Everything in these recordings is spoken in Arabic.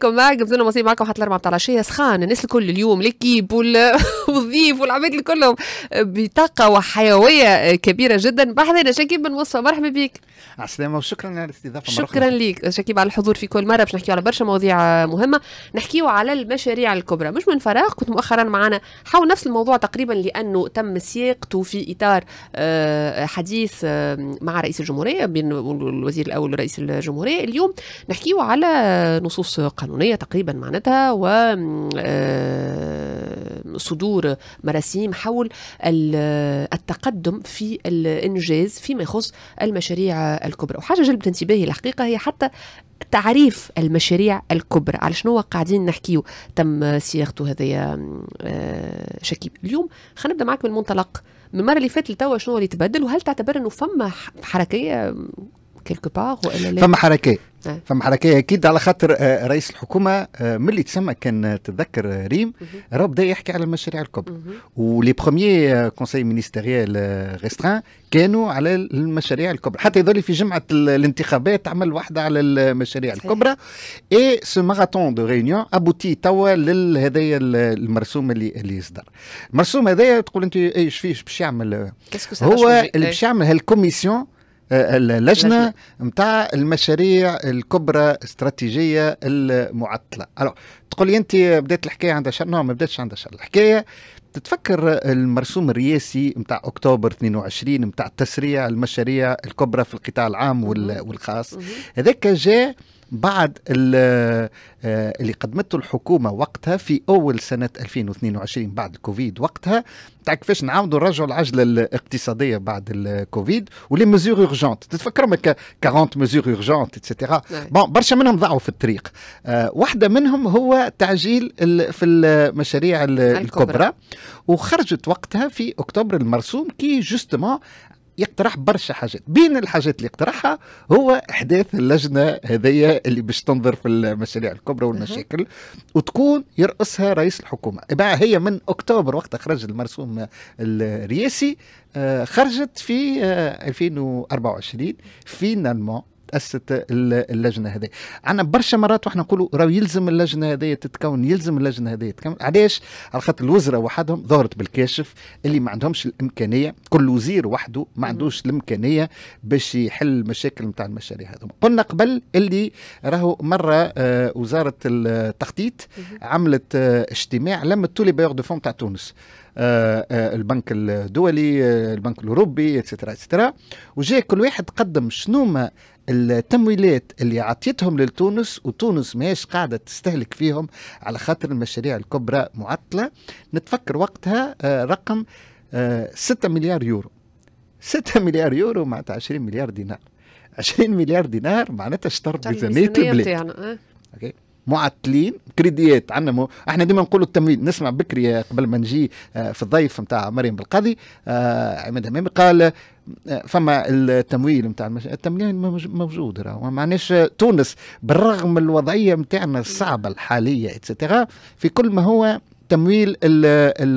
كم معك بدون مصيب معكم حتى الاربعه بتاع العشيه سخان الناس الكل اليوم الكيب والضيف والعباد الكلهم بطاقه وحيويه كبيره جدا بحضنا شكيب بن وصفه مرحبا بك السلامة وشكرا على الاستضافة شكرا ليك شكيب على الحضور في كل مرة باش نحكيو على برشا مواضيع مهمة نحكيو على المشاريع الكبرى مش من فراغ كنت مؤخرا معنا حول نفس الموضوع تقريبا لأنه تم سياقته في إطار آه، حديث آه، مع رئيس الجمهورية بين الوزير الأول ورئيس الجمهورية اليوم نحكيو على نصوص قانون قانونية تقريبا معناتها و صدور مراسيم حول التقدم في الإنجاز فيما يخص المشاريع الكبرى وحاجة جلبت انتباهي الحقيقة هي حتى تعريف المشاريع الكبرى على شنو قاعدين نحكيو تم صياغته هذايا آه، شكيب اليوم خلينا نبدا معك من المنطلق من المره اللي فاتت لتوا شنو اللي تبدل وهل تعتبر انه فما حركيه كيلكو بار ولا لا فما حركيه طيب. فما حركيه اكيد على خاطر آه، رئيس الحكومه آه، ملي تسمى كان آه، تذكر ريم راه بدا يحكي على المشاريع الكبرى ولي بروميي كونسي مينيستيريال ريسترين كانوا على المشاريع الكبرى حتى يظل في جمعه الانتخابات عمل واحده على المشاريع الكبرى اي سو ماراثون دو ريونيون ابوتي توا لهذايا المرسوم اللي اللي يصدر المرسوم هذايا تقول انت ايش فيه باش يعمل هو اللي باش إيه. يعمل هالكوميسيون آه، اللجنه نتاع المشاريع الكبرى استراتيجيه المعطله الو تقول لي انت بديت الحكايه عند شهر نعم ما بداتش عند شهر الحكايه تتفكر المرسوم الرئاسي نتاع اكتوبر 22 نتاع تسريع المشاريع الكبرى في القطاع العام والخاص هذاك جاء بعد آه، اللي قدمته الحكومه وقتها في اول سنه 2022 بعد الكوفيد وقتها تاع كيفاش نعاودوا نرجعوا العجله الاقتصاديه بعد الكوفيد ولي ميزور اورجونت تتفكروا 40 ميزور اورجونت اتسيتيرا بون برشا منهم ضاعوا في الطريق آه، واحده منهم هو تعجيل في المشاريع الكبرى وخرجت وقتها في اكتوبر المرسوم كي جوستومون يقترح برشا حاجات بين الحاجات اللي يقترحها هو احداث اللجنه هذيا اللي باش تنظر في المشاريع الكبرى والمشاكل وتكون يرأسها رئيس الحكومه بقى هي من اكتوبر وقت خرج المرسوم الرئاسي آه، خرجت في 2024 آه، فينالمون تأسست اللجنة هذه عندنا برشا مرات وإحنا نقولوا راه يلزم اللجنة هذه تتكون يلزم اللجنة هذه تتكون علاش على خاطر الوزراء وحدهم ظهرت بالكاشف اللي ما عندهمش الإمكانية كل وزير وحده ما عندوش الإمكانية باش يحل المشاكل نتاع المشاريع هذوما قلنا قبل اللي راهو مرة آه وزارة التخطيط عملت آه اجتماع لما تولي لي بايور دو فون تاع تونس آه،, آه البنك الدولي آه البنك الاوروبي اتسترا اتسترا وجاء كل واحد قدم شنو ما التمويلات اللي عطيتهم لتونس وتونس ماهيش قاعدة تستهلك فيهم على خاطر المشاريع الكبرى معطلة نتفكر وقتها آه، رقم 6 آه، مليار يورو 6 مليار يورو معناتها 20 مليار دينار 20 مليار دينار معناتها اشترت ميزانية البلاد آه. اوكي معطلين كريديات عندنا مو... احنا ديما نقولوا التمويل نسمع بكري قبل ما نجي في الضيف نتاع مريم بالقاضي عماد همامي قال فما التمويل نتاع المشاريع التمويل موجود راهو معناش تونس بالرغم من الوضعيه نتاعنا الصعبه الحاليه اتسيتيرا في كل ما هو تمويل ال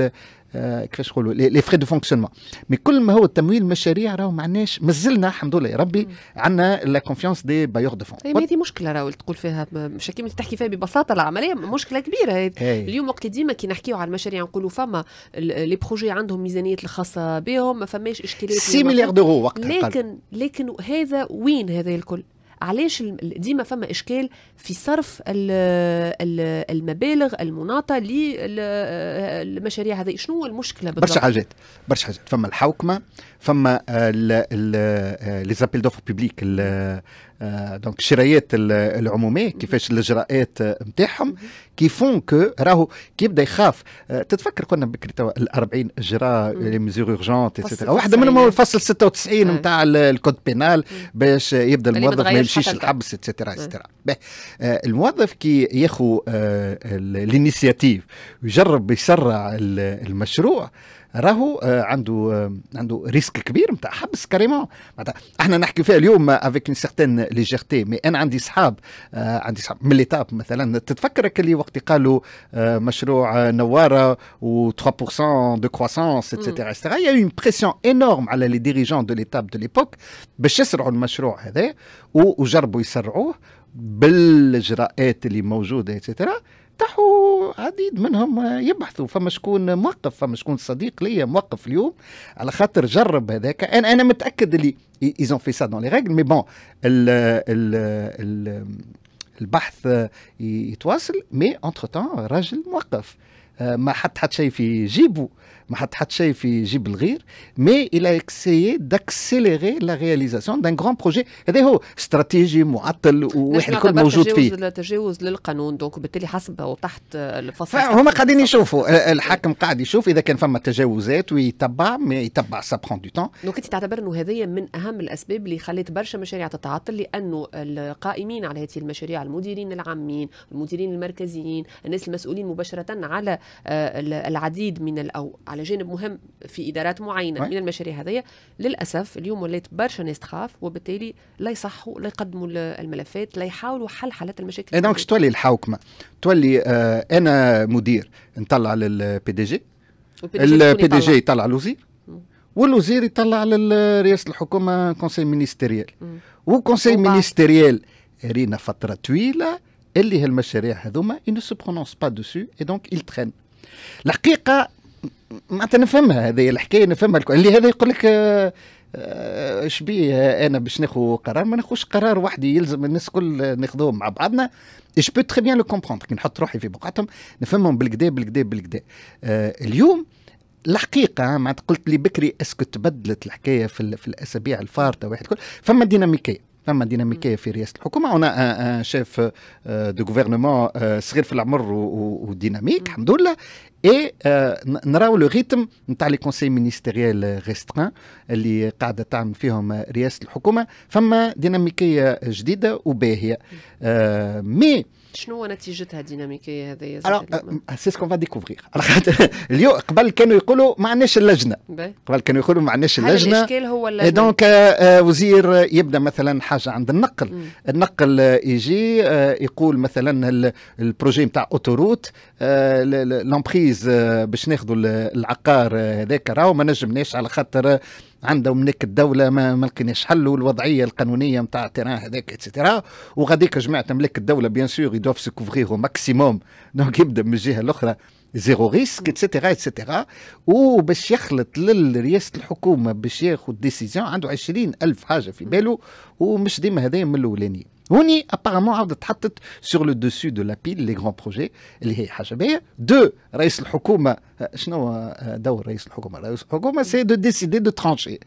ال آه، كيفاش نقولوا لي فري دو فونكسيونمون مي كل ما هو التمويل المشاريع راهو ما عندناش مازلنا الحمد لله يا ربي عندنا لا كونفيونس دي بايور دو فون هذه مشكله راهو تقول فيها مش مشاكل تحكي فيها ببساطه العمليه مشكله كبيره هذه إيه. اليوم وقت ديما كي نحكيو على المشاريع نقولوا فما لي بروجي عندهم ميزانيه الخاصه بهم ما فماش اشكاليات 6 مليار دورو وقتها لكن لكن هذا وين هذا الكل علاش ديما فما اشكال في صرف المبالغ المناطه للمشاريع هذه شنو المشكله بالضبط برشا حاجات برشا حاجات فما الحوكمه فما لي زابيل دوفر بيبليك دونك euh, الشرايات العموميه كيفاش الاجراءات نتاعهم كي فون كو راهو كي يبدا يخاف آه، تتفكر كنا بكري توا ال 40 اجراء لي ميزور اورجونت واحده منهم هو الفصل 96 نتاع الكود بينال باش يبدا طيب، الموظف ما يمشيش الحبس اتسيتيرا اتسيتيرا آه، الموظف كي ياخذ آه، الانيسياتيف ويجرب يسرع المشروع راهو آه، عنده آه، عنده ريسك كبير نتاع حبس كاريمون احنا نحكي فيها اليوم افيك ان سيغتان ليجيرتي مي انا عندي صحاب آه، عندي صحاب من ليتاب مثلا تتفكرك اللي وقت قالوا مشروع نواره و 3% دو كروسونس اتسيتيرا اتسيتيرا يا اون بريسيون انورم على لي ديريجون دو ليتاب دو ليبوك باش يسرعوا المشروع هذا وجربوا يسرعوه بالاجراءات اللي موجوده اتسيتيرا تحوا عديد منهم آه، يبحثوا فما شكون موقف فما شكون صديق ليا موقف اليوم على خاطر جرب هذاك انا انا متاكد اللي ايزون في سا دون لي ريغل مي بون البحث آه، يتواصل مي اونتر تان راجل موقف آه، ما حط حتى شيء في جيبه ما حط حتى شيء في جيب الغير مي الى اكسي داكسيليري لا رياليزاسيون دان غران بروجي هذا هو استراتيجي معطل وواحد الكل موجود فيه تجاوز تجاوز للقانون دونك بالتالي حسب وتحت الفصل هما قاعدين يشوفوا الحاكم قاعد يشوف اذا كان فما تجاوزات ويتبع مي يتبع سا برون دو تون دونك انت تعتبر انه هذه من اهم الاسباب اللي خلت برشا مشاريع تتعطل لانه القائمين على هذه المشاريع المديرين العامين المديرين المركزيين الناس المسؤولين مباشره على آه، العديد من او على على جانب مهم في ادارات معينه من المشاريع هذيا للاسف اليوم ولات برشا ناس تخاف وبالتالي لا يصحوا لا يقدموا الملفات لا يحاولوا حل حالات المشاكل دونك إيه، تولي الحوكمه تولي آه، انا مدير نطلع للبي دي جي البي دي جي يطلع الوزير والوزير يطلع لرئاسه الحكومه كونسي مينيستيريال وكونسي مينيستيريال رينا فتره طويله اللي هالمشاريع هذوما ils ne با دوسو اي دونك يل ترين الحقيقه معناتها نفهمها هذه الحكايه نفهمها الكل اللي هذا يقول لك اش آه، آه، بيه آه، انا باش ناخذ قرار ما ناخذش قرار وحدي يلزم الناس الكل ناخذوه مع بعضنا اش بو تري بيان لو كومبوند كي نحط روحي في بقعتهم نفهمهم بالكدا بالكدا بالكدا اليوم الحقيقه ما قلت لي بكري اسكو تبدلت الحكايه في, في الاسابيع الفارطه واحد كل فما ديناميكيه فما ديناميكيه في رئاسه الحكومه هنا شيف دو غوفرنمون صغير في العمر وديناميك الحمد لله اي euh, نراو لو ريتم نتاع لي كونسي مينيستيريال ريستران اللي قاعده تعمل فيهم euh, رئاسه الحكومه فما ديناميكيه جديده وباهيه مي euh, شنو هو نتيجتها الديناميكيه هذه سي سكون فا ديكوفرير على خاطر اليوم قبل كانوا يقولوا ما عندناش اللجنه قبل كانوا يقولوا ما عندناش اللجنه الاشكال هو اللجنه دونك وزير يبدا مثلا حاجه عند النقل النقل يجي يقول مثلا البروجي نتاع اوتوروت لومبريز التركيز آه، باش ناخذوا العقار آه، هذاك راهو ما نجمناش على خاطر عندهم منك الدوله ما, ما لقيناش حل والوضعيه القانونيه نتاع التيران هذاك اتسيتيرا وغاديك جماعه ملك الدوله بيان سور يدوف سكوفغيغ ماكسيموم دونك يبدا من الجهه الاخرى زيرو ريسك اتسيتيرا اتسيتيرا وباش يخلط لرئاسه الحكومه باش ياخذ ديسيزيون عنده 20 الف حاجه في باله ومش ديما هذايا من الاولانيين هوني ابارامون عاود تحطت سور لو دوسو دو لابيل لي غران بروجي اللي هي حاجه باهيه دو رئيس الحكومه شنو دور رئيس الحكومه؟ رئيس الحكومه سي دو ديسيدي دو ترانشي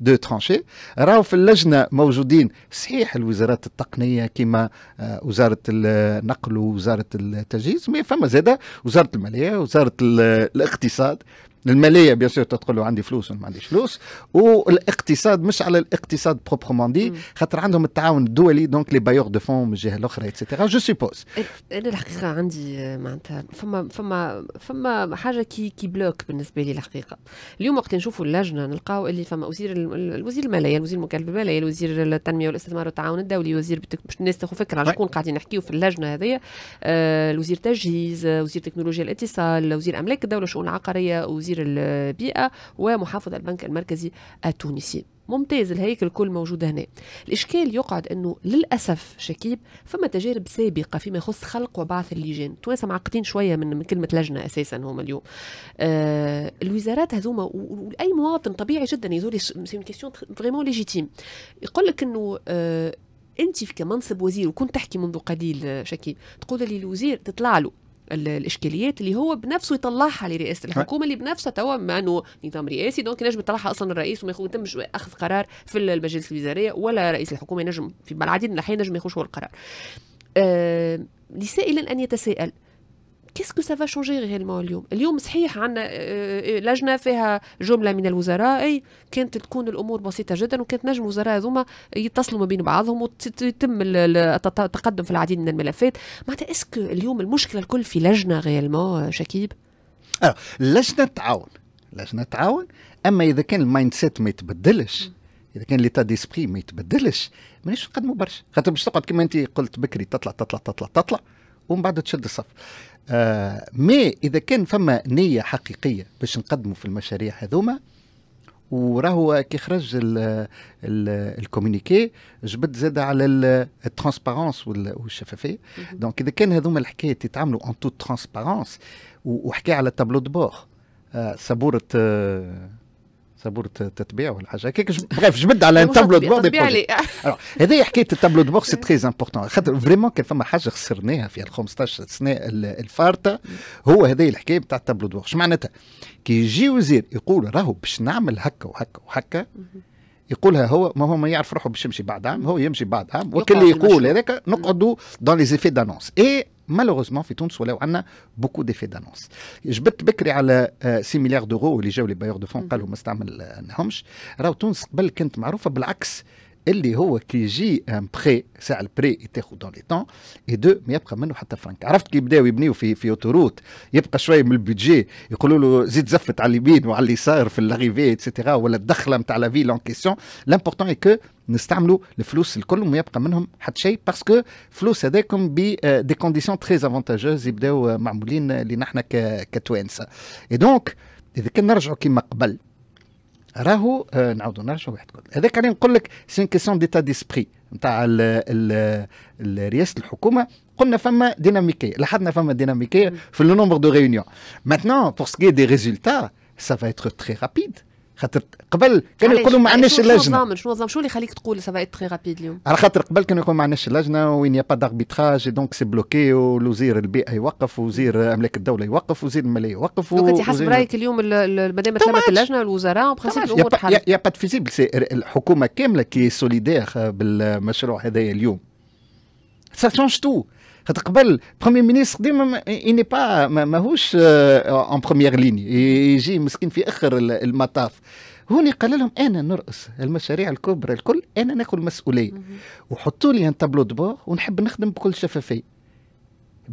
دو ترانشي راهو في اللجنه موجودين صحيح الوزارات التقنيه كما وزاره النقل ووزاره التجهيز مي فما زاده وزاره الماليه وزاره الاقتصاد الماليه بيان سور تقول له عندي فلوس ولا ما عنديش فلوس والاقتصاد مش على الاقتصاد بروبرمون دي خاطر عندهم التعاون الدولي دونك لي بايور دو فون من الجهه الاخرى اتسيتيرا جو سيبوز انا الحقيقه عندي آه، معناتها فما فما فما حاجه كي كي بلوك بالنسبه لي الحقيقه اليوم وقت نشوفوا اللجنه نلقاو اللي فما وزير الوزير الماليه الوزير المكلف بالماليه الوزير التنميه والاستثمار والتعاون الدولي وزير باش الناس تاخذ فكره على شكون قاعدين نحكيو في اللجنه هذيا آه، الوزير تجهيز آه، وزير تكنولوجيا الاتصال وزير املاك الدوله الشؤون العقاريه وزير البيئة ومحافظ البنك المركزي التونسي ممتاز الهيكل الكل موجود هنا الإشكال يقعد أنه للأسف شكيب فما تجارب سابقة فيما يخص خلق وبعث اللجان تونس معقدين شوية من, كلمة لجنة أساسا هم اليوم آه الوزارات هذوما وأي مواطن طبيعي جدا يزور سي اون كيستيون فريمون ليجيتيم يقول لك أنه آه انت في كمنصب وزير وكنت تحكي منذ قليل آه، شكيب تقول لي الوزير تطلع له الاشكاليات اللي هو بنفسه يطلعها لرئاسه أه. الحكومه اللي بنفسها توا مع انه نظام رئاسي دونك ينجم يطلعها اصلا الرئيس وما يتمش اخذ قرار في المجالس الوزاريه ولا رئيس الحكومه ينجم في العديد من الاحيان ينجم يخش هو القرار. أه لسائلا ان يتساءل كيسك سافا شونجي ريالمون اليوم اليوم صحيح عندنا euh, euh, لجنه فيها جمله من الوزراء اي كانت تكون الامور بسيطه جدا وكانت نجم الوزراء هذوما يتصلوا ما بين بعضهم ويتم التقدم في العديد من الملفات معناتها اسكو اليوم المشكله الكل في لجنه ريالمون euh, شكيب لجنه تعاون لجنه تعاون اما اذا كان المايند سيت ما يتبدلش اذا كان ليتا ديسبري ما يتبدلش مانيش نقدموا برشا خاطر باش تقعد كما انت قلت بكري تطلع تطلع تطلع تطلع ومن بعد تشد الصف آه ما اذا كان فما نيه حقيقيه باش نقدموا في المشاريع هذوما وراهو كي خرج الكومونيكي جبد زاد على الترانسبارونس والشفافيه دونك اذا كان هذوما الحكايات يتعاملوا ان تو ترانسبارونس وحكى على تابلو دو بور صبوره صابور تتبيع ولا حاجه هكاك بغيف جبد على ان تابلو دو بور دي بروجي هذه حكايه التابلو دو بور سي تري امبورتون خاطر فريمون كان فما حاجه خسرناها في 15 سنه الفارطه هو هذه الحكايه بتاع التابلو دو بور شو معناتها كي يجي وزير يقول راهو باش نعمل هكا وهكا وهكا يقولها هو ما هو ما يعرف روحه باش يمشي بعد عام هو يمشي بعد عام وكل اللي يقول هذاك نقعدوا دون لي زيفي دانونس اي مالوغوزمون في تونس ولو عندنا بوكو ديفي دانونس جبت بكري على 6 مليار دورو اللي جاو لي بايور دو فون قالوا ما استعملناهمش euh, راهو تونس قبل كانت معروفه بالعكس اللي هو كي يجي ان بري ساعه البري تاخذ دون لي طون اي دو ما يبقى منه حتى فرنك عرفت كي بداو يبنيو في في اوتوروت يبقى شويه من البيدجي يقولوا له زيد زفت على اليمين وعلى اليسار في اللاريفي اتسيتيرا ولا الدخله نتاع لا فيل اون كيسيون لامبورتون اي كو نستعملوا الفلوس الكل وما يبقى منهم حتى شيء باسكو فلوس هذاكم ب دي كونديسيون تري افونتاجوز يبداو معمولين لنا احنا كتوانسه اي دونك اذا كان نرجعوا كيما قبل راهو آه نعاودوا واحد كل هذاك راني نقول لك سين كيسيون ديتا ديسبري نتاع رئاسه الحكومه قلنا فما ديناميكيه لاحظنا فما ديناميكيه في لو نومبر دو ريونيون ماتنون بور سكي دي ريزولتا سا فا اتر تري رابيد خاطر قبل كانوا يقولوا ما عندناش اللجنه شنو النظام شنو النظام شنو اللي يخليك تقول سافا تري رابيد اليوم على خاطر قبل كانوا يقولوا ما عندناش اللجنه وين يا با داربيتراج دونك سي بلوكي والوزير البيئه يوقف وزير املاك الدوله يوقف وزير الماليه يوقف دونك انت حسب رايك اليوم ما دام تلمت اللجنه والوزراء وبخسيب الامور تحل يا با فيزيبل الحكومه كامله كي سوليدير بالمشروع هذايا اليوم سا شونج تو تقبل قبل بروميير مينيستر ديما اني با ماهوش اون بروميير ليني يجي مسكين في اخر المطاف هوني قال لهم انا نرأس المشاريع الكبرى الكل انا ناخذ المسؤوليه وحطوا لي ان تابلو دبور ونحب نخدم بكل شفافيه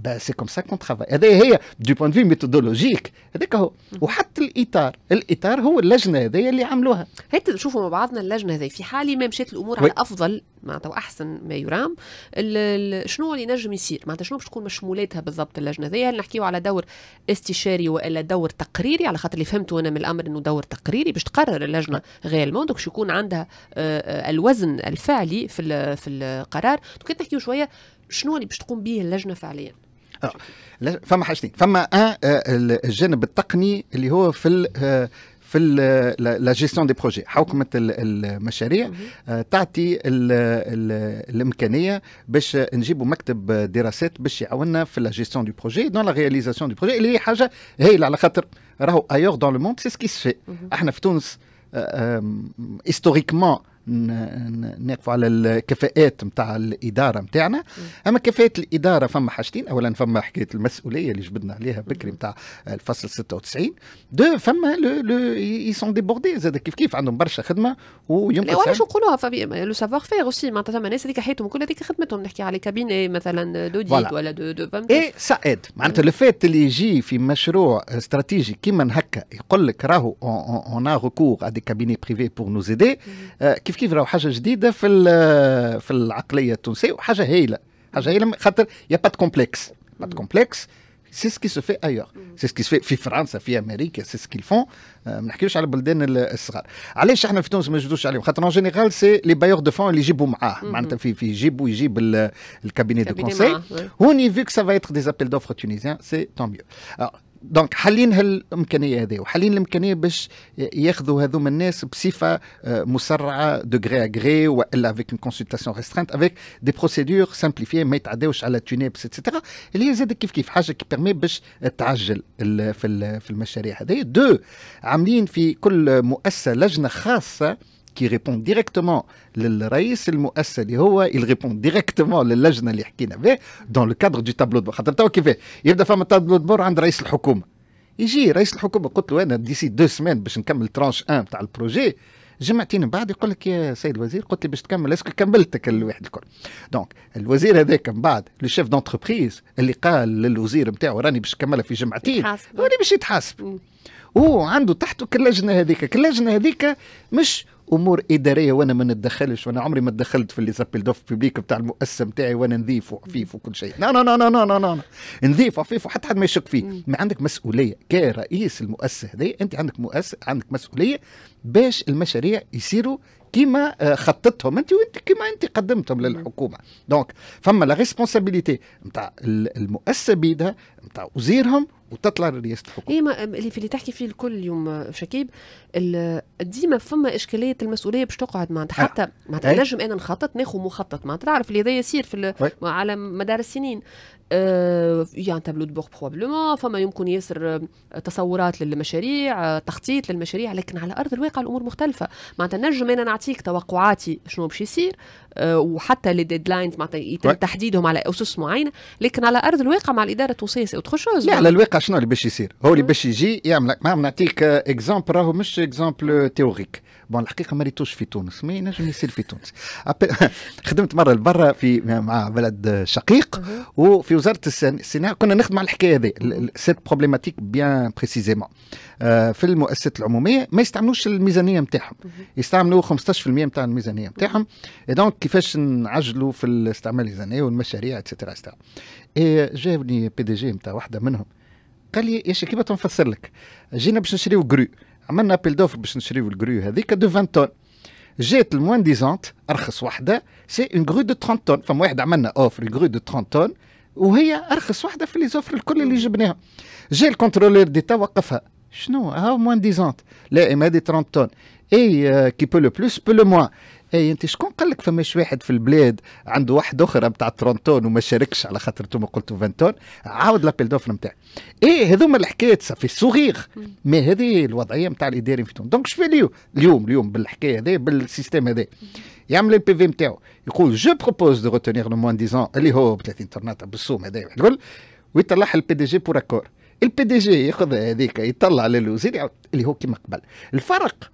bah, سي كوم سا كون ترافاي هذه هي دو بوان في ميثودولوجيك هذاك هو وحتى الاطار الاطار هو اللجنه هذه اللي عملوها هي نشوفوا مع بعضنا اللجنه هذه في حال ما مشات الامور وي. على افضل معناتها واحسن ما يرام شنو اللي نجم يصير معناتها شنو باش تكون مشمولاتها بالضبط اللجنه هذه هل نحكيو على دور استشاري والا دور تقريري على خاطر اللي فهمته انا من الامر انه دور تقريري باش تقرر اللجنه نعم. غير دوك يكون عندها آه، آه، الوزن الفعلي في في القرار دوك نحكيو شويه شنو اللي باش تقوم به اللجنه فعليا آه. فما حاجتين فما ان آه، الجانب التقني اللي هو في آه، في لا جيستيون دي بروجي حوكمه المشاريع آه، تعطي الامكانيه باش نجيبوا مكتب دراسات باش يعاوننا في لا جيستيون دي بروجي دون لا رياليزاسيون دي بروجي اللي هي حاجه هايله على خاطر راهو ايور دون لو موند سي سكي سفي احنا في تونس هيستوريكمون نقفوا على الكفاءات نتاع الاداره نتاعنا اما كفاءه الاداره فما حاجتين اولا فما حكايه المسؤوليه اللي جبدنا عليها بكري نتاع الفصل 96 دو فما لو لو اي سون ديبوردي زاد كيف كيف عندهم برشا خدمه ويمكن وعلاش نقولوها لو سافوار فيغ اوسي معناتها فما ناس هذيك حياتهم كل هذيك خدمتهم نحكي على كابيني مثلا دوديت ولا دو دو فهمت اي سعيد معناتها لو فات اللي يجي في مشروع استراتيجي كيما هكا يقول لك راهو اون ا ريكور ا دي كابيني بريفي بور نو زيدي كيف كيف راهو حاجه جديده في في العقليه التونسيه وحاجه هايله حاجه هايله خاطر يا با كومبلكس با كومبلكس سي سكي سو في ايور سي سكي في فرنسا في امريكا سي سكي فون ما نحكيوش على البلدان الصغار علاش احنا في تونس ما نجدوش عليهم خاطر اون جينيرال سي لي بايور دو فون اللي يجيبوا معاه معناتها في في يجيبوا يجيب الكابيني دو كونسي هوني فيك سا ايتر دي ابيل دوفر تونيزيان سي تون ميو دونك حالين هالامكانيه هذه وحالين الامكانيه باش ياخذوا هذوما الناس بصفه آه، مسرعه دو غري اغري والا افيك اون كونسلتاسيون ريسترينت افيك دي بروسيدور سامبليفي ما يتعداوش على تونيبس اتسيتيرا اللي هي زاد كيف كيف حاجه كي بيرمي باش تعجل في المشاريع هذه دو عاملين في كل مؤسسه لجنه خاصه كي ريبون ديريكتومون للرئيس المؤسسه اللي هو يريبون ديريكتومون للجنه اللي حكينا به دون لو كادر دو تابلو دبور خاطر تو كيفاه يبدا فما تابلو دبور عند رئيس الحكومه يجي رئيس الحكومه قلت له انا ديسي دو سمان باش نكمل ترانش 1 تاع البروجي جمعتين من بعد يقول لك يا سيد الوزير قلت لي باش تكمل اسكو كملتك الواحد الكل دونك الوزير هذاك من بعد لو شيف دونتربريز اللي قال للوزير نتاعو راني باش نكملها في جمعتين هو اللي باش يتحاسب هو عنده تحته لجنه هذيك لجنه هذيك مش امور اداريه وانا ما نتدخلش وانا عمري ما تدخلت في اللي زابيل دوف بيبليك بتاع المؤسسه نتاعي وانا نظيف وعفيف وكل شيء لا لا لا لا لا لا نظيف وعفيف وحتى حد ما يشك فيه ما عندك مسؤوليه كرئيس المؤسسه هذه انت عندك مؤسسه عندك مسؤوليه باش المشاريع يصيروا كيما آه، خططتهم انت وانت كيما انت قدمتهم للحكومه دونك فما لا ريسبونسابيلتي نتاع المؤسسه بيدها نتاع وزيرهم وتطلع رئيس الحكومه اي ما اللي في اللي تحكي فيه الكل يوم آه، شكيب ديما فما اشكاليه المسؤوليه باش تقعد معناتها آه. حتى معناتها إيه؟ نجم انا نخطط ناخذ مخطط معناتها تعرف اللي هذا يصير في على مدار السنين يعني تابلو دو بور بروبلومون فما يمكن ياسر آه، تصورات للمشاريع آه، تخطيط للمشاريع لكن على ارض الواقع الامور مختلفه معناتها نجم انا نعطيك توقعاتي شنو باش يصير آه، وحتى للديدلاينز معناتها يتم تحديدهم على اسس معينه لكن على ارض الواقع مع الاداره التونسيه سي شوز لا على الواقع شنو اللي باش يصير هو اللي باش يجي يعمل ما نعطيك اكزامبل راهو مش اكزامبل تيوريك بون الحقيقه ما ريتوش في تونس ما ينجم يصير في تونس خدمت مره لبرا في مع بلد شقيق وفي وزاره الصناعه كنا نخدم على الحكايه هذه سيت بروبليماتيك بيان بريسيزيمون آه، في المؤسسات العموميه ما يستعملوش الميزانيه نتاعهم يستعملوا 15% نتاع الميزانيه نتاعهم دونك كيفاش نعجلوا في الاستعمال الميزانيه والمشاريع اتسترا اتسترا جابني بي دي جي نتاع واحده منهم قال لي يا شكيبه تنفسر لك جينا باش نشريو جرو عملنا ابيل دوفر باش نشريو الجرو هذيك دو 20 طن جات الموان ديزونت ارخص واحده سي اون غرو دو 30 طن فما واحد عملنا اوفر غرو دو 30 وهي ارخص واحده في لي زوفر الكل اللي جبناها جا الكونترولور ديتا وقفها شنو ها موان ديزونت لائم هذه 30 طن اي كي بو لو بلوس بو لو موان اي انت شكون قال لك فماش واحد في البلاد عنده واحد اخرى نتاع 30 طن وما شاركش على خاطر انتم قلتوا 20 طن عاود لابيل دوفر نتاعي اي هذوما الحكايات صافي صغير مي هذه الوضعيه نتاع الاداري في تونس دونك شو اليوم اليوم اليوم بالحكايه هذه بالسيستم هذا يعمل البي في نتاعو يقول جو بروبوز دو روتونيغ لو موان ديزون اللي هو 30 طن بالصوم هذا الكل ويطلعها البي دي جي بور اكور البي دي جي ياخذ هذيك يطلع للوزير اللي هو كما قبل الفرق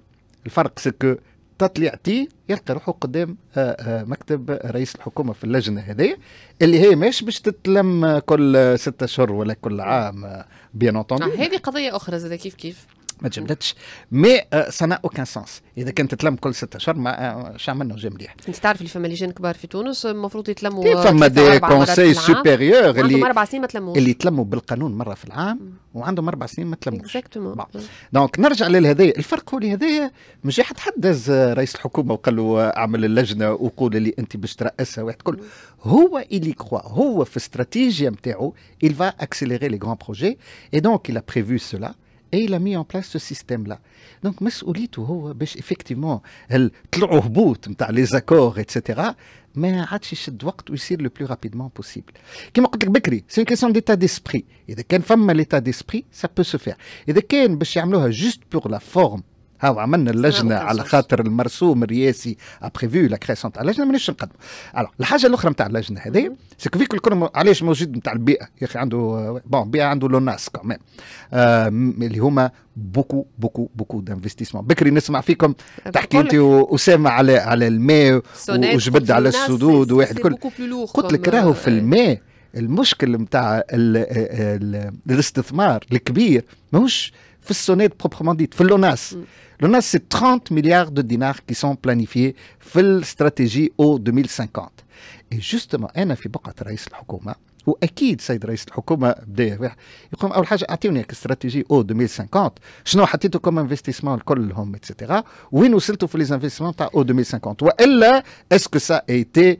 الفرق سكو تطليعتي يلقى روحه قدام آه، آه، مكتب رئيس الحكومه في اللجنه هذه اللي هي مش باش تتلم كل ستة اشهر ولا كل عام بيان آه، هذه قضيه اخرى زاد كيف كيف ما تجمدتش مي سا نا اوكان سونس اذا كانت تتلم كل ستة اشهر ما شعملنا عملنا مليح انت تعرف اللي فما لجان كبار في تونس المفروض يتلموا فما دي كونسي سوبيريور اللي عندهم اربع سنين ما تلموش اللي يتلموا بالقانون مره في العام وعندهم اربع سنين ما تلموش اكزاكتومون دونك نرجع لهذايا الفرق هو لهذايا مش حد حد داز رئيس الحكومه وقال له آه، اعمل اللجنه وقول اللي انت باش ترأسها واحد كل هو اللي كخوا هو في استراتيجيا نتاعو il va accélérer les grands projets et donc il a prévu cela Et il a mis en place ce système-là. Donc, M. effectivement, elle le les accords, etc. Mais à doit aussi le plus rapidement possible. C'est une question d'état d'esprit. Et de quelle femme a l'état d'esprit, ça peut se faire. Et de quelle femme, juste pour la forme, هاو عملنا اللجنه على خاطر المرسوم الرئاسي ابريفي لا كريسيون تاع اللجنه مانيش نقدم الو الحاجه الاخرى نتاع اللجنه هذه سكو فيك الكل علاش موجود نتاع البيئه يا اخي عنده بون البيئه عنده لوناس كمان اللي هما بوكو بوكو بوكو دانفستيسمون بكري نسمع فيكم تحكي انت واسامه على على الماء وجبد على السدود وواحد كل قلت لك راهو في الماء المشكل نتاع الاستثمار الكبير ماهوش في السونيت بروبرمون ديت في اللوناس On a ces 30 milliards de dinars qui sont planifiés, pour la stratégie au 2050. Et justement, la a fait beaucoup de la Hukuma. Ou Akid, Saïd Raïs Hukuma, 2050, il a dit qu'il une stratégie au 2050. Je n'ai comme investissement le l'homme, etc. Oui, nous avons fait les investissements au 2050. est-ce que ça a été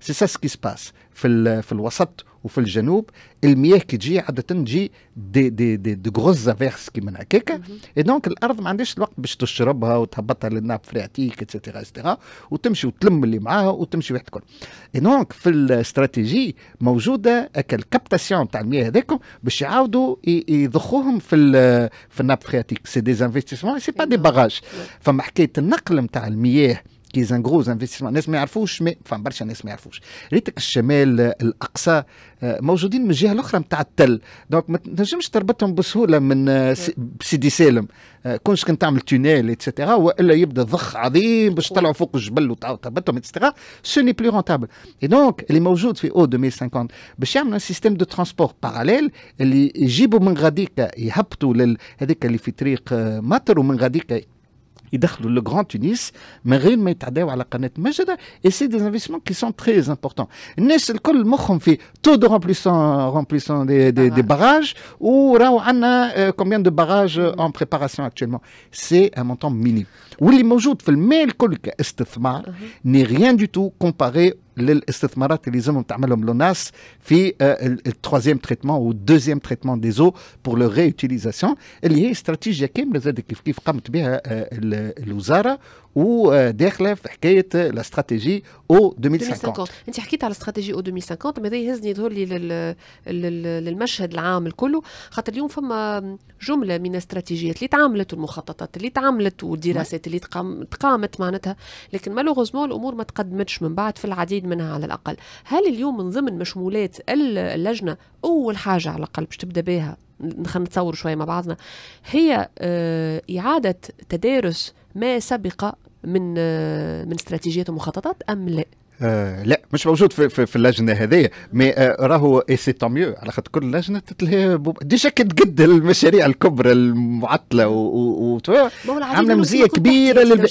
سي سا سكي سباس في في الوسط وفي الجنوب المياه كي تجي عاده تجي دي دي دي دي غروز زافيرس كيما هكاك اي دونك الارض ما عندهاش الوقت باش تشربها وتهبطها للناب فرياتيك اتسيتيرا اتسيتيرا وتمشي وتلم اللي معاها وتمشي واحد الكل اي دونك في الاستراتيجي موجوده هكا الكابتاسيون تاع المياه هذاك باش يعاودوا يضخوهم في في الناب فرياتيك سي دي انفستيسمون سي با دي باغاج فما حكايه النقل نتاع المياه كي زان غروز انفستيسمون الناس ما يعرفوش مي فان برشا ناس ما يعرفوش ريتك الشمال آه، الاقصى آه، موجودين من الجهه الاخرى نتاع التل دونك ما تنجمش تربطهم بسهوله من آه، سيدي سالم كونش كنت تعمل تونيل اتسيتيرا والا يبدا ضخ عظيم باش طلعوا فوق الجبل وتهبطهم اتسيتيرا ني بلو رونتابل اي دونك اللي موجود في او 2050 باش يعملوا سيستيم دو ترونسبور باراليل اللي يجيبوا من غاديكا يهبطوا لهذيك اللي في طريق مطر ومن غاديكا Il d'ailleurs le grand Tunis, mais rien n'est à dire à la planète. Et c'est des investissements qui sont très importants. N'est-ce que le Mochon fait Tot de remplissant des barrages Ou a euh, combien de barrages euh, en préparation actuellement C'est un montant minime. Oui, mais le Mojout fait le Mail Collage Estethmar. N'est rien du tout comparé les investissements les hommes ont fait l'ONAS dans le troisième traitement ou le deuxième traitement des eaux pour leur réutilisation. Il y a une stratégie qui a été créée le ministère وداخله في euh, حكايه لا استراتيجي او 2050 انت حكيت على استراتيجي او 2050 هذا يهزني يظهر لي للمشهد العام الكل خاطر اليوم فما جمله من الاستراتيجيات اللي تعاملت والمخططات اللي تعاملت والدراسات اللي تقامت معناتها لكن مالوغوزمون الامور ما تقدمتش من بعد في العديد منها على الاقل هل اليوم من ضمن مشمولات اللجنه اول حاجه على الاقل باش تبدا بها خلينا نتصور شويه مع بعضنا هي آه، اعاده تدارس ما سبق من آه، من استراتيجيات ومخططات أم لا آه، لا مش موجود في, في, في اللجنه هذه مي آه راهو اي سي طاميو على خاطر كل لجنه تتلهى ديجا كتقد المشاريع الكبرى المعطله و عامله مزيه كبيره لل...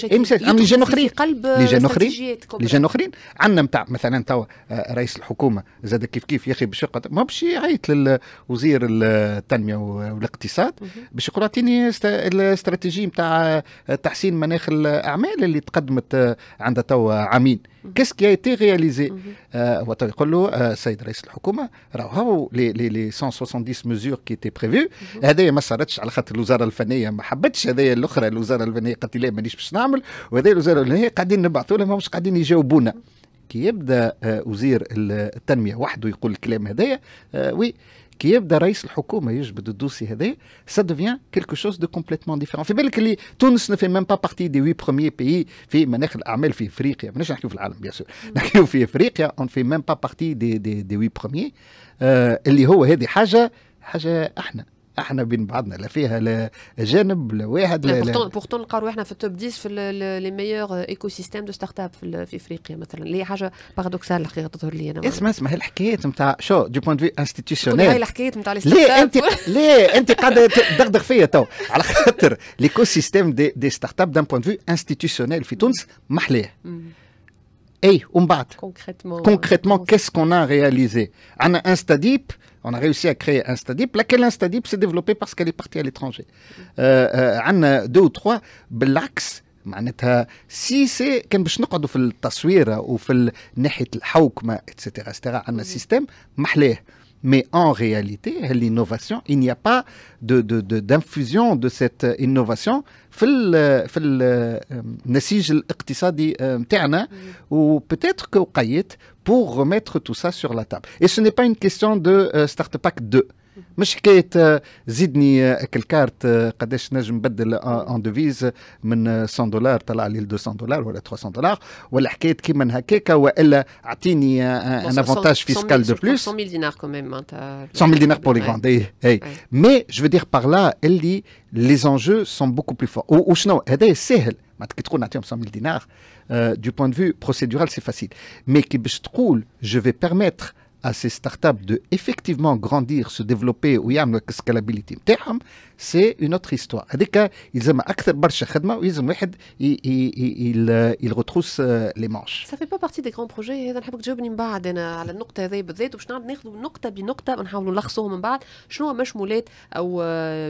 عامل لجان اخرين لجان اخرين لجان اخرين عندنا نتاع مثلا توا آه، رئيس الحكومه زاد كيف كيف يا اخي باش ما باش يعيط للوزير التنميه والاقتصاد باش يقول اعطيني الاستراتيجيه نتاع تحسين مناخ الاعمال اللي تقدمت عندها توا عامين كيس كي ايتي رياليزي آه، هو يقول له السيد آه، رئيس الحكومه راهو هاو لي لي 170 مزور كي تي بريفيو هذايا ما صارتش على خاطر الوزاره الفنيه ما حبتش هذايا الاخرى الوزاره الفنيه قالت لي مانيش باش نعمل وهذايا الوزاره الفنيه قاعدين نبعثوا لهم مش قاعدين يجاوبونا كي يبدا آه، وزير التنميه وحده يقول الكلام هذايا وي كي يبدا رئيس الحكومه يجبد الدوسي هذا سا دوفيان كيلكو شوز دو كومبليتمون ديفيرون في بالك اللي تونس نفي ميم با بارتي دي وي بروميي بيي في مناخ الاعمال في افريقيا ماناش نحكيو في العالم بيان سور نحكيو في افريقيا اون في ميم با بارتي دي دي دي وي بروميي آه اللي هو هذه حاجه حاجه احنا احنا بين بعضنا لا فيها لا جانب لا واحد لا لا بورتون نلقاو احنا في التوب 10 في لي ميور ايكو سيستيم دو ستارت اب في افريقيا مثلا اللي حاجه بارادوكسال الحقيقه تظهر لي انا اسمع اسمع هي الحكايات نتاع شو دو بوان دو انستيتيسيونيل هي الحكايات نتاع لا انت لا انت قاعده تدغدغ فيا تو على خاطر ليكو سيستيم دي, دي ستارت اب دو بوان دو انستيتيسيونيل في تونس محلاه Hey, Umbat. Concrètement. Euh, Concrètement, qu'est-ce qu'on a réalisé On a Instadip, on a réussi à créer Instadip. Laquelle Instadip s'est développée parce qu'elle est partie à l'étranger. on mm. euh, euh, a deux ou trois, Blax. معناتها سي سي كان باش نقعدوا في التصوير وفي ناحيه الحوكمه اتسيتيرا اتسيتيرا عندنا سيستم محلاه mais en réalité, l'innovation, il n'y a pas d'infusion de, de, de, de, cette euh, innovation في euh, euh, dit mm. ou peut-être que pour remettre tout ça sur la table. Et ce n'est pas une question de start Startup Pack 2. C'est-à-dire qu'il n'y a pas une carte pour changer la devise de 100$ à 200$ ou 300$. C'est-à-dire qu'il y a un avantage fiscal de plus. 100 000 dinars quand même. 100 hein, 000 dinars pour les grandes, eh, eh. Mais je veux dire par là dit les enjeux sont beaucoup plus forts. C'est-à-dire que c'est facile d'avoir 100 000 dinars. Euh, du point de vue procédural, c'est facile. Mais je veux dire que je vais permettre à ces startups de effectivement grandir, se développer ou y scalabilité سي اون اوتر هيستوار هذيك يلزم اكثر برشا خدمه ويلزم واحد يغطخوس لي مانش سا في با بارتي دي كرون بروجي هذا نحبك تجاوبني من بعد انا على النقطه هذه بالذات باش ناخذ نقطه بنقطه ونحاولوا نلخصوهم من بعد شنو هو مشمولات او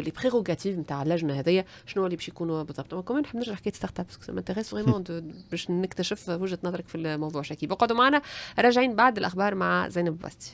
لي بريروغاتيف نتاع اللجنه هذيا شنو اللي باش يكونوا بالضبط كمان نحب نرجع حكايه ستارت اب باسكو مانتيريس فريمون باش نكتشف وجهه نظرك في الموضوع شكيب اقعدوا معنا راجعين بعد الاخبار مع زينب باستي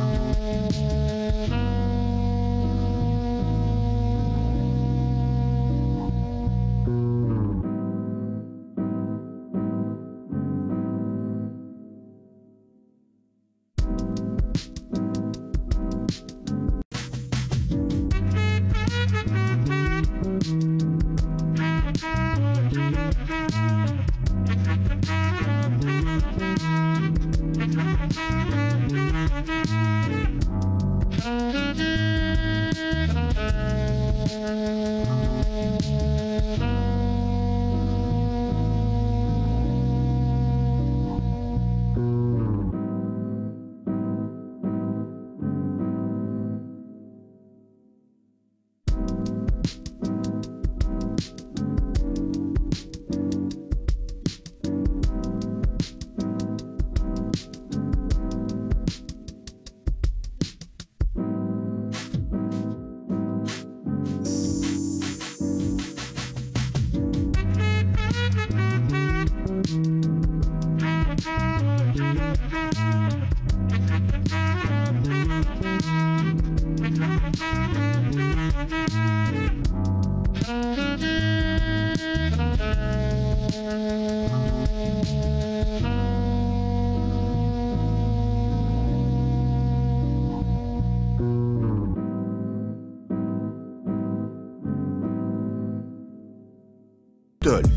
good.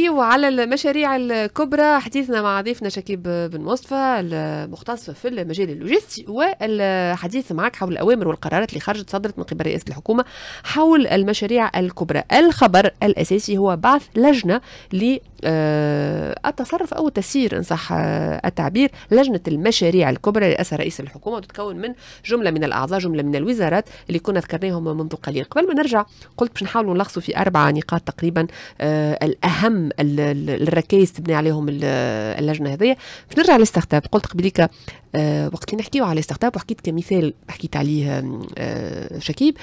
نحكيو على المشاريع الكبرى حديثنا مع ضيفنا شكيب بن مصطفى المختص في المجال اللوجستي والحديث معك حول الأوامر والقرارات اللي خرجت صدرت من قبل رئاسة الحكومة حول المشاريع الكبرى الخبر الأساسي هو بعث لجنة للتصرف آه، أو التسيير إن صح آه، التعبير لجنة المشاريع الكبرى اللي رئيس الحكومة وتتكون من جملة من الأعضاء جملة من الوزارات اللي كنا ذكرناهم منذ قليل قبل ما نرجع قلت باش نحاولوا نلخصوا في أربع نقاط تقريبا آه، الأهم الركائز تبني عليهم اللجنه هذه باش نرجع اب قلت قبليك آه، وقت اللي نحكيو على اب وحكيت كمثال حكيت عليه آه، شكيب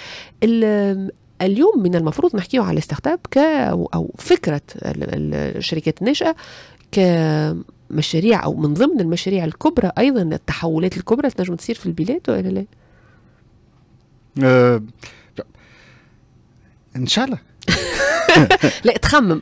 اليوم من المفروض نحكيو على الاستخدام ك او فكره الشركات الناشئه كمشاريع او من ضمن المشاريع الكبرى ايضا التحولات الكبرى اللي تنجم تصير في البلاد ولا لا؟ أه ان شاء الله لا تخمم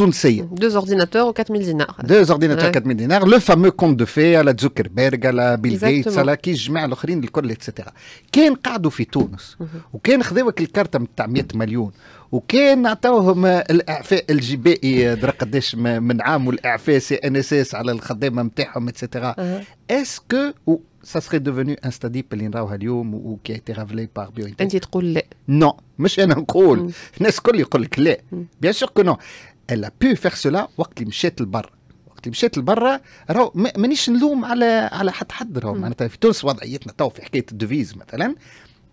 التونسيه دوز اورديناتور و4000 دينار دوز اورديناتور و4000 دينار لو فامو كونت دو في على زوكربيرغ على بيل جيتس على كي جمع الاخرين الكل اتسيتيرا كان قعدوا في تونس وكان خذوك الكارته نتاع 100 مليون وكان عطاوهم الاعفاء الجبائي درا قداش من عام والاعفاء سي ان اس اس على الخدامه نتاعهم اتسيتيرا اسكو سا سري ديفوني ان ستاديب اللي نراوها اليوم وكي تي رافلي باغ بيو انت تقول لا نو مش انا نقول الناس الكل يقول لك لا بيان سور كو نو الا a فيغ سولا وقت اللي مشات لبرا وقت اللي مشات لبرا راهو مانيش نلوم على على حد حد راهو معناتها في تونس وضعيتنا تو في حكايه الدوفيز مثلا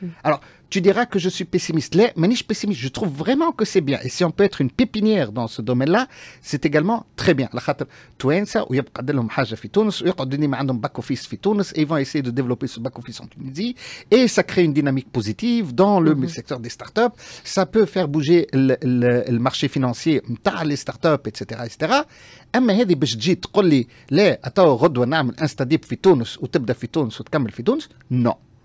Hmm. Alors, tu diras que je suis pessimiste. mais ni je pessimiste. Je trouve vraiment que c'est bien. Et si on peut être une pépinière dans ce domaine-là, c'est également très bien. Tunisains, ويبقى عندهم حاجه في تونس ويقعدوا ديما عندهم باك اوفيس في تونس et ils vont essayer de développer ce back office en Tunisie et ça crée une dynamique positive dans le mhm. secteur des startups. Ça peut faire bouger le, le, marché financier les startups etc etc. اما هذه باش تجي تقول لي لا تو غدوه نعمل انستا ديب في تونس وتبدا في تونس وتكمل في تونس نو non.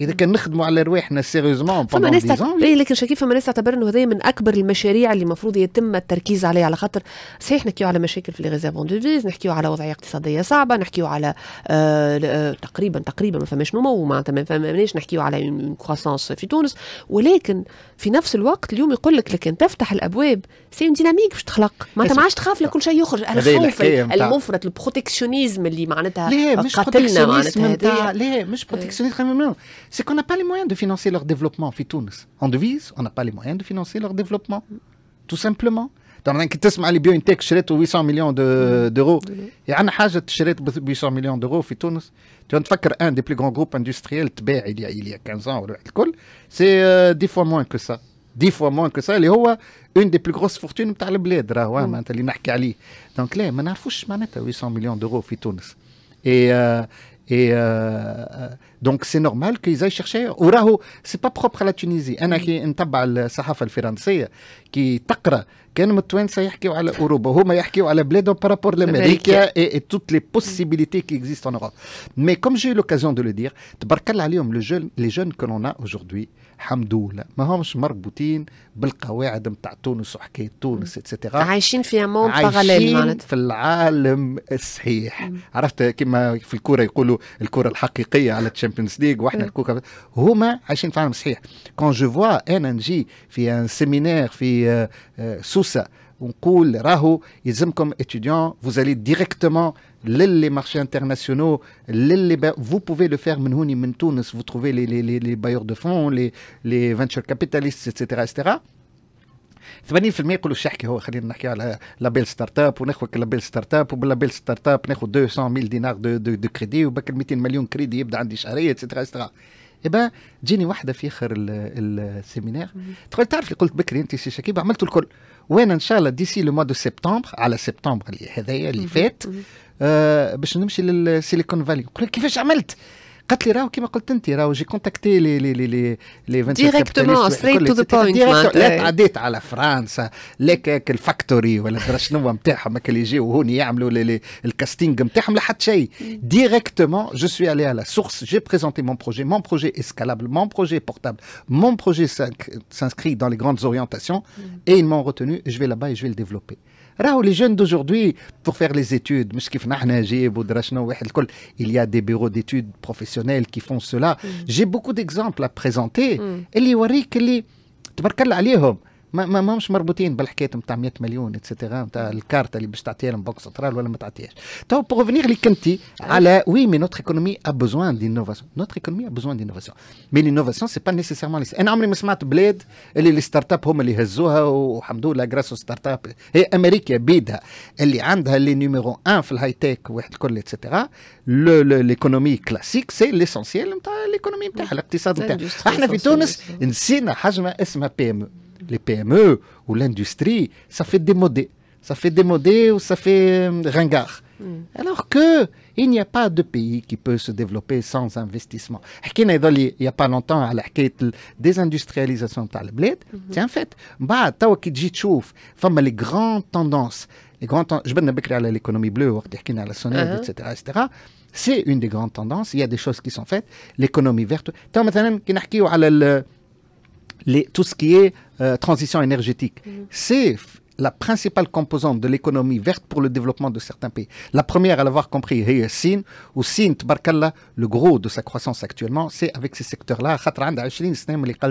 اذا كان نخدموا على رواحنا سيريوزمون فما ناس اي لكن شكيف فما ناس تعتبر انه هذايا من اكبر المشاريع اللي المفروض يتم التركيز عليها على خاطر صحيح نحكيو على مشاكل في دو فيز نحكيو على وضعيه اقتصاديه صعبه نحكيو على آه... آه، تقريبا تقريبا ما فماش نمو معناتها ما فماش نحكيو على كروسونس في تونس ولكن في نفس الوقت اليوم يقول لك لكن تفتح الابواب سي اون ديناميك باش تخلق معناتها ما عادش تخاف لكل شيء يخرج الخوف المفرط البروتكسيونيزم اللي معناتها قتلنا معناتها لا مش بروتكسيونيزم c'est qu'on n'a pas les moyens de financer leur développement en Fitounes. En devise, on n'a pas les moyens de financer leur développement. Tout simplement. Dans l'inquiétude, les tech je 800 mm. millions d'euros. Et Anna qui je 800 millions d'euros en Fitounes. Tu vois, un des plus grands groupes industriels, il y a 15 ans, c'est 10 euh, fois moins que ça. 10 fois moins que ça. Et c'est hein. une des plus grosses fortunes de le bled. Mm. Donc là, je ne sais 800 millions d'euros en Fitounes. Et. Euh, et euh, euh, donc c'est normal qu'ils aillent chercher. Ou c'est pas propre à la Tunisie. Un qui un tabal, euh, Sahaf al qui takra كانوا التوانسه يحكيوا على اوروبا هما يحكيوا على بلادهم بارابور لامريكا اي توت لي بوسيبيليتي كي اكزيست ان اوروب مي كوم جي لوكازيون دو لو دير تبارك الله عليهم لو جون لي جون كون اون اجوردي الحمد لله ما همش مربوطين بالقواعد نتاع تونس وحكايه تونس اتسيتيرا عايشين في موند باراليل معناتها في العالم الصحيح عرفت كيما في الكوره يقولوا الكوره الحقيقيه على الشامبيونز ليغ واحنا الكوكا هما عايشين في عالم صحيح كون جو فوا انا نجي في ان سيمينار في سوس euh, euh, On coule, rahou, ils sont comme étudiants. Vous allez directement les marchés internationaux, vous pouvez le faire. Mouni, de Tounes, vous trouvez les bailleurs de fonds, les venture capitalistes, etc., et Tu vas venir dire que le chef qui va aller naquer la belle startup, pour naquer la belle startup, pour la belle startup, naquer 200 000 dinars de crédit ou peut un million de crédit dans a chaires, etc., etc. Et eh ben, j'ai une autre fille qui est séminaire. Tu vas le savoir, je disais que tu as fait tout le travail وانا ان شاء الله ديسي لو موا دو سبتمبر على سبتمبر اللي هذايا اللي فات آه باش نمشي للسيليكون فالي كيفاش عملت J'ai contacté les les les. Directement, straight to the point. à la France, le factory, Directement, je suis allé à la source, j'ai présenté mon projet, mon projet escalable, mon projet portable, mon projet s'inscrit dans les grandes orientations et ils m'ont retenu, je vais là-bas et je vais le développer où les jeunes pour faire les études il y a des bureaux d'études professionnels qui font cela mm. j'ai beaucoup d'exemples à présenter et mm. ما ما مش مربوطين بالحكايه نتاع 100 مليون اتسيتيرا نتاع الكارت اللي باش تعطيها لهم بوكس سنترال ولا ما تعطيهاش تو بور فينيغ ليك انت أيوة. على وي مي نوتر ايكونومي ا بوزوان دينوفاسيون نوتر ايكونومي ا بوزوان دينوفاسيون مي لينوفاسيون سي با نيسيسيرمون انا عمري ما سمعت بلاد اللي لي ستارت اب هما اللي هزوها والحمد لله جراسو ستارت اب هي امريكا بيدها اللي عندها لي نيميرو 1 في الهاي تيك واحد الكل اتسيتيرا ليكونومي كلاسيك سي ليسونسيال نتاع ليكونومي نتاعها الاقتصاد نتاعها احنا في تونس نسينا حاجه اسمها بي ام les PME ou l'industrie, ça fait démodé. Ça fait démodé ou ça fait euh, ringard. Mm. Alors que il n'y a pas de pays qui peut se développer sans investissement. Il n'y a pas longtemps, à la désindustrialisation de la mm-hmm. c'est un fait. les grandes tendances, les grandes je vais l'économie bleue, la etc., uh-huh. etc. C'est une des grandes tendances. Il y a des choses qui sont faites. L'économie verte. Euh, tout ce qui est euh, transition énergétique. Mm-hmm. C'est la principale composante de l'économie verte pour le développement de certains pays. La première à l'avoir compris est ou Sine, le gros de sa croissance actuellement, c'est avec ces secteurs-là.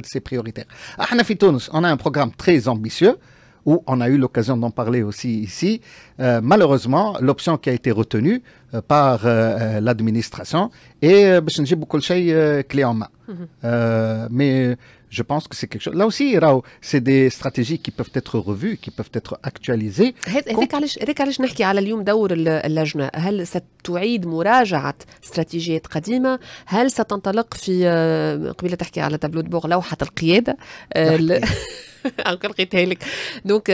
C'est prioritaire. Ah, on a un programme très ambitieux où on a eu l'occasion d'en parler aussi ici. Euh, malheureusement, l'option qui a été retenue euh, par l'administration est clé en main. Mm-hmm. Mais Je pense que c'est quelque chose. Là aussi, c'est des stratégies qui peuvent être revues, qui peuvent être actualisées. هذاك علاش هذاك علاش نحكي على اليوم دور اللجنه هل ستعيد مراجعه استراتيجيات قديمه هل ستنطلق في آه، قبيله تحكي على تابلو بوغ لوحه القياده آه، هكا لقيتها لك دونك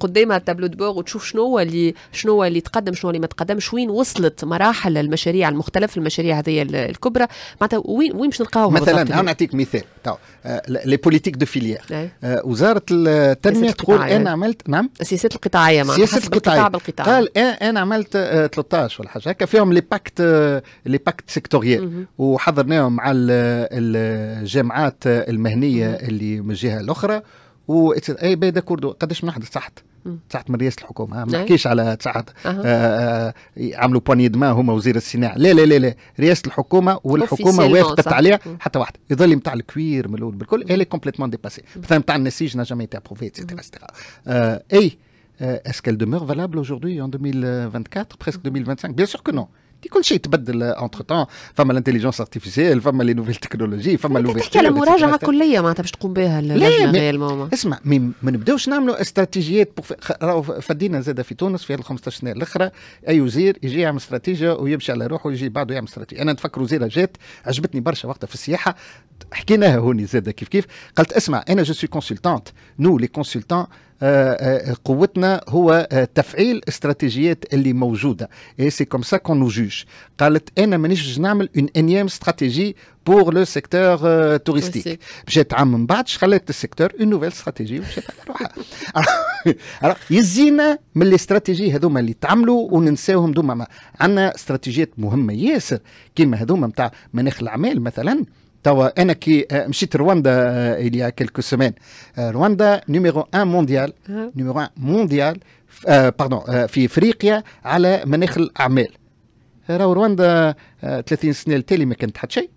قدامها التابلو دو وتشوف شنو هو اللي شنو هو اللي تقدم شنو اللي ما تقدمش وين وصلت مراحل المشاريع المختلف المشاريع هذه الكبرى معناتها وين وين باش نلقاوها مثلا انا نعطيك مثال تو لي بوليتيك دو فيليير وزاره التنميه تقول انا عملت نعم السياسات القطاعيه معناتها السياسات القطاعيه بالقطاع قال آه، انا عملت 13 آه، ولا حاجه هكا فيهم لي باكت لي باكت سيكتوريال وحضرناهم مع الجامعات آه، المهنيه اللي من الجهه الاخرى و اي بي داكورد قداش من واحد تحت تحت من رئاسه الحكومه ما نحكيش إيه. على تحت أه. آه عملوا بوني دما هما وزير الصناعه لا لا لا لا رئاسه الحكومه والحكومه وافقت عليها حتى واحد يظل نتاع الكوير من الاول بالكل الي كومبليتمون ديباسي مثلا نتاع النسيج نجم جامي تي ابروفي اتسيتيرا اتسيتيرا اي est-ce qu'elle demeure valable aujourd'hui 2024, بريسك 2025 بيان سور كو نو كل شيء تبدل اونتر تان فما الانتيليجونس ارتيفيسيال فما لي نوفيل تكنولوجي فما لوفيل تحكي على مراجعه كليه معناتها باش تقوم بها اللجنه اسمع ما نبداوش نعملوا استراتيجيات راهو فدينا زاده في تونس في هذه 15 سنه الاخرى اي وزير يجي يعمل استراتيجيه ويمشي على روحه ويجي بعده يعمل استراتيجيه انا نتفكر وزيره جات عجبتني برشا وقتها في السياحه حكيناها هوني زاده كيف كيف قالت اسمع انا جو سوي كونسلتانت نو لي كونسلتان آه، آه، قوتنا هو آه، تفعيل استراتيجيات اللي موجوده اي سي كوم سا كون نو جوج قالت انا مانيش باش نعمل اون انيام استراتيجي بور لو سيكتور توريستيك مشات عام من بعد خلات السيكتور اون نوفيل استراتيجي ومشات على روحها يزينا من الاستراتيجي هذوما اللي تعملوا وننساوهم دوما عندنا استراتيجيات مهمه ياسر كيما هذوما نتاع مناخ الاعمال مثلا توا انا كي آه، مشيت رواندا آه، الى كيلكو سيمين آه، رواندا نيميرو ان مونديال نيميرو ان مونديال باردون في افريقيا على مناخ الاعمال راهو رواندا 30 سنه التالي ما كانت حتى شيء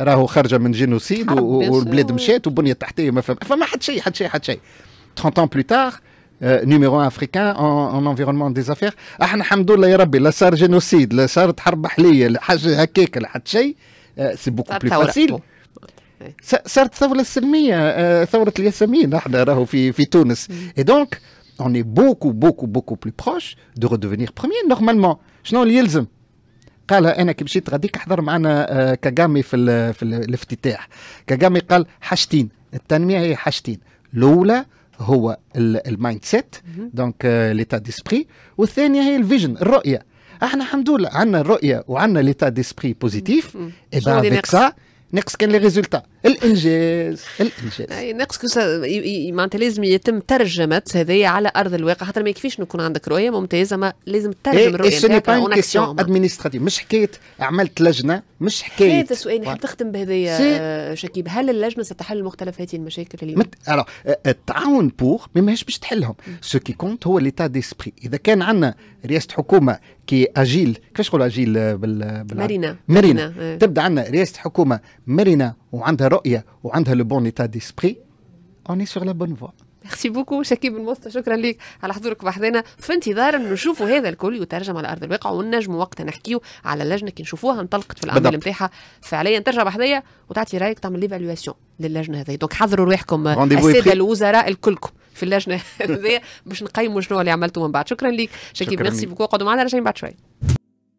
راهو خارجه من جينوسيد والبلاد مشات والبنيه التحتيه ما فما فما حتى شيء حتى شيء حتى شيء 30 ans plus tard Euh, numéro un africain en, en environnement des affaires احنا الحمد لله يا ربي لا صار جينوسيد لا صارت حرب اهليه لا حاجه هكاك لا حد شيء سي بوكو بلو فاسيل صارت ثورة سلمية ثورة الياسمين احنا راهو في في تونس اي دونك on بوكو بوكو بوكو beaucoup plus proche de redevenir premier شنو اللي يلزم قالها انا كي مشيت غاديك حضر معنا آه، كاغامي في في الافتتاح كاغامي قال حاجتين التنميه هي حاجتين الاولى هو المايند سيت دونك ليتا ديسبري والثانيه هي الفيجن الرؤيه احنا الحمد لله عندنا الرؤيه وعندنا ليتا ديسبري بوزيتيف اي با افيك سا نقص كان لي ريزولتا الانجاز الانجاز اي نقص معناتها لازم يتم ترجمه هذايا على ارض الواقع خاطر ما يكفيش نكون عندك رؤيه ممتازه ما لازم تترجم eh, الرؤيه نتاعك اون ادمينستراتيف مش حكايه عملت لجنه مش حكايه هذا سؤال نحب تختم بهذايا آه، شكيب هل اللجنه ستحل مختلف هذه المشاكل اليوم؟ مت... آه، آه، التعاون بور ما ماهيش باش تحلهم سو كي كونت هو ليتا ديسبري اذا كان عندنا رئاسه حكومه كي اجيل كيفاش نقولوا اجيل بال... بال... مرنه مرنه اه. تبدا عندنا رئاسه حكومه مرنه وعندها رؤيه وعندها لو بون ليتا ديسبري اوني سور لا بون فوا ميرسي بوكو شكيب بن شكرا لك على حضورك بحضنا في انتظار انه نشوفوا هذا الكل يترجم على ارض الواقع ونجموا وقتها نحكيو على اللجنه كي نشوفوها انطلقت في الاعمال نتاعها فعليا ترجع بحذايا وتعطي رايك تعمل ليفالواسيون للجنه هذه دونك حضروا رواحكم الساده الوزراء الكلكم في اللجنه هذه باش نقيموا شنو اللي عملتوا من بعد شكرا لك شكيب ميرسي بوكو قعدوا معنا راجعين بعد شويه